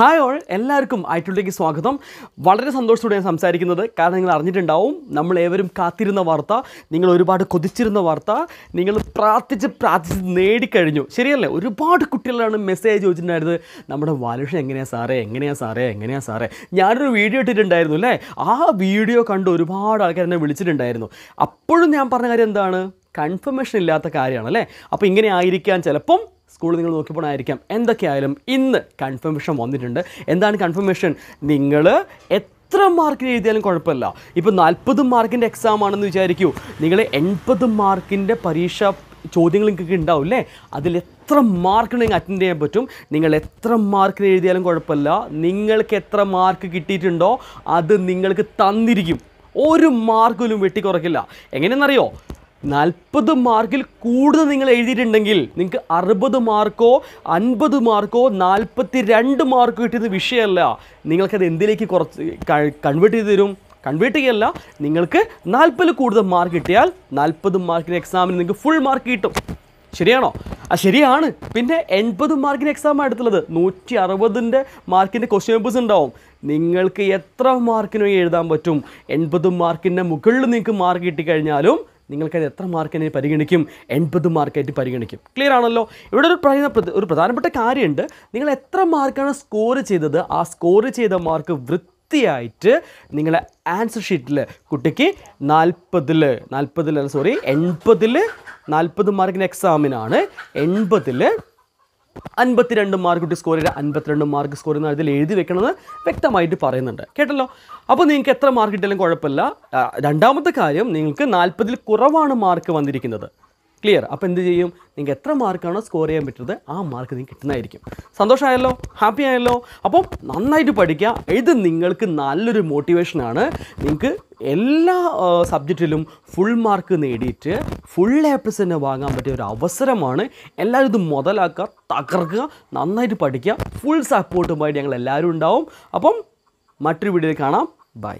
hi all എല്ലാവർക്കും ആയിട്ടുള്ളിലേക്ക് സ്വാഗതം വളരെ സന്തോഷത്തോടെ ഞാൻ സംസാരിക്കുന്നത് കാരണം നിങ്ങൾ അറിഞ്ഞിട്ടുണ്ടാവും നമ്മൾ ഏവരും കാത്തിരുന്ന വാർത്ത നിങ്ങൾ ഒരുപാട് കൊതിച്ചിരുന്ന വാർത്ത നിങ്ങൾ പ്രാർത്ഥിച്ച് പ്രാർത്ഥിച്ച് നേടിക്കഴിഞ്ഞു ശരിയല്ലേ ഒരുപാട് കുട്ടികളാണ് മെസ്സേജ് ചോദിച്ചിട്ടുണ്ടായിരുന്നത് നമ്മുടെ വാലുഷ എങ്ങനെയാണ് സാറേ എങ്ങനെയാണ് സാറേ എങ്ങനെയാണ് സാറേ ഞാനൊരു വീഡിയോ ഇട്ടിട്ടുണ്ടായിരുന്നു അല്ലേ ആ വീഡിയോ കണ്ട് ഒരുപാട് ആൾക്കാർ എന്നെ വിളിച്ചിട്ടുണ്ടായിരുന്നു അപ്പോഴും ഞാൻ പറഞ്ഞ കാര്യം എന്താണ് കൺഫർമേഷൻ ഇല്ലാത്ത കാര്യമാണ് അല്ലേ അപ്പോൾ ഇങ്ങനെ ആയിരിക്കാൻ ചിലപ്പം സ്കൂളിൽ നിങ്ങൾ നോക്കിയപ്പോഴായിരിക്കാം എന്തൊക്കെയായാലും ഇന്ന് കൺഫർമേഷൻ വന്നിട്ടുണ്ട് എന്താണ് കൺഫർമേഷൻ നിങ്ങൾ എത്ര മാർക്കിന് എഴുതിയാലും കുഴപ്പമില്ല ഇപ്പോൾ നാൽപ്പത് മാർക്കിൻ്റെ എക്സാം ആണെന്ന് വിചാരിക്കൂ നിങ്ങൾ എൺപത് മാർക്കിൻ്റെ പരീക്ഷ ചോദ്യങ്ങൾ നിങ്ങൾക്ക് ഉണ്ടാവും അല്ലേ അതിൽ എത്ര മാർക്ക് നിങ്ങൾ അറ്റൻഡ് ചെയ്യാൻ പറ്റും നിങ്ങൾ എത്ര മാർക്കിന് എഴുതിയാലും കുഴപ്പമില്ല നിങ്ങൾക്ക് എത്ര മാർക്ക് കിട്ടിയിട്ടുണ്ടോ അത് നിങ്ങൾക്ക് തന്നിരിക്കും ഒരു മാർക്കിലും വെട്ടിക്കുറക്കില്ല എങ്ങനെയെന്നറിയോ നാൽപ്പത് മാർക്കിൽ കൂടുതൽ നിങ്ങൾ എഴുതിയിട്ടുണ്ടെങ്കിൽ നിങ്ങൾക്ക് അറുപത് മാർക്കോ അൻപത് മാർക്കോ നാൽപ്പത്തി രണ്ട് മാർക്കോ കിട്ടിയത് വിഷയമല്ല നിങ്ങൾക്കത് എന്തിലേക്ക് കുറച്ച് കൺവേർട്ട് ചെയ്ത് തരും കൺവേർട്ട് ചെയ്യല്ല നിങ്ങൾക്ക് നാൽപ്പതിൽ കൂടുതൽ മാർക്ക് കിട്ടിയാൽ നാൽപ്പത് മാർക്കിന് എക്സാമിന് നിങ്ങൾക്ക് ഫുൾ മാർക്ക് കിട്ടും ശരിയാണോ ആ ശരിയാണ് പിന്നെ എൺപത് മാർക്കിന് എക്സാം എടുത്തുള്ളത് നൂറ്റി അറുപതിൻ്റെ മാർക്കിൻ്റെ ക്വസ്റ്റ്യൻ പേപ്പേഴ്സ് ഉണ്ടാവും നിങ്ങൾക്ക് എത്ര മാർക്കിന് എഴുതാൻ പറ്റും എൺപത് മാർക്കിൻ്റെ മുകളിൽ നിങ്ങൾക്ക് മാർക്ക് കിട്ടിക്കഴിഞ്ഞാലും നിങ്ങൾക്കത് എത്ര മാർക്കിനെ പരിഗണിക്കും എൺപത് മാർക്കായിട്ട് പരിഗണിക്കും ക്ലിയർ ആണല്ലോ ഇവിടെ ഒരു പറയുന്ന ഒരു പ്രധാനപ്പെട്ട കാര്യമുണ്ട് നിങ്ങൾ എത്ര മാർക്കാണ് സ്കോർ ചെയ്തത് ആ സ്കോർ ചെയ്ത മാർക്ക് വൃത്തിയായിട്ട് നിങ്ങളെ ആൻസർ ഷീറ്റിൽ കുട്ടിക്ക് നാൽപ്പതിൽ നാൽപ്പതിൽ സോറി എൺപതിൽ നാൽപ്പത് മാർക്കിൻ്റെ എക്സാമിനാണ് എൺപതിൽ അൻപത്തിരണ്ട് മാർക്ക് കിട്ടി സ്കോർ ചെയ്യുക അൻപത്തിരണ്ട് മാർക്ക് സ്കോർ ചെയ്യുന്ന അതിൽ എഴുതി വെക്കണമെന്ന് വ്യക്തമായിട്ട് പറയുന്നുണ്ട് കേട്ടല്ലോ അപ്പോൾ നിങ്ങൾക്ക് എത്ര മാർക്ക് കിട്ടിയാലും കുഴപ്പമില്ല രണ്ടാമത്തെ കാര്യം നിങ്ങൾക്ക് നാൽപ്പതിൽ കുറവാണ് മാർക്ക് വന്നിരിക്കുന്നത് ക്ലിയർ അപ്പോൾ എന്ത് ചെയ്യും നിങ്ങൾക്ക് എത്ര മാർക്കാണോ സ്കോർ ചെയ്യാൻ പറ്റുന്നത് ആ മാർക്ക് നിങ്ങൾക്ക് കിട്ടുന്നതായിരിക്കും സന്തോഷമായല്ലോ ഹാപ്പി ആയല്ലോ അപ്പോൾ നന്നായിട്ട് പഠിക്കുക ഇത് നിങ്ങൾക്ക് നല്ലൊരു മോട്ടിവേഷനാണ് നിങ്ങൾക്ക് എല്ലാ സബ്ജക്റ്റിലും ഫുൾ മാർക്ക് നേടിയിട്ട് ഫുൾ എ പ്ലസ് തന്നെ വാങ്ങാൻ പറ്റിയ ഒരു അവസരമാണ് എല്ലാവരും ഇത് മുതലാക്കുക തകർക്കുക നന്നായിട്ട് പഠിക്കുക ഫുൾ സപ്പോർട്ടുമായിട്ട് ഞങ്ങൾ എല്ലാവരും ഉണ്ടാവും അപ്പം മറ്റൊരു വീഡിയോയിൽ കാണാം ബൈ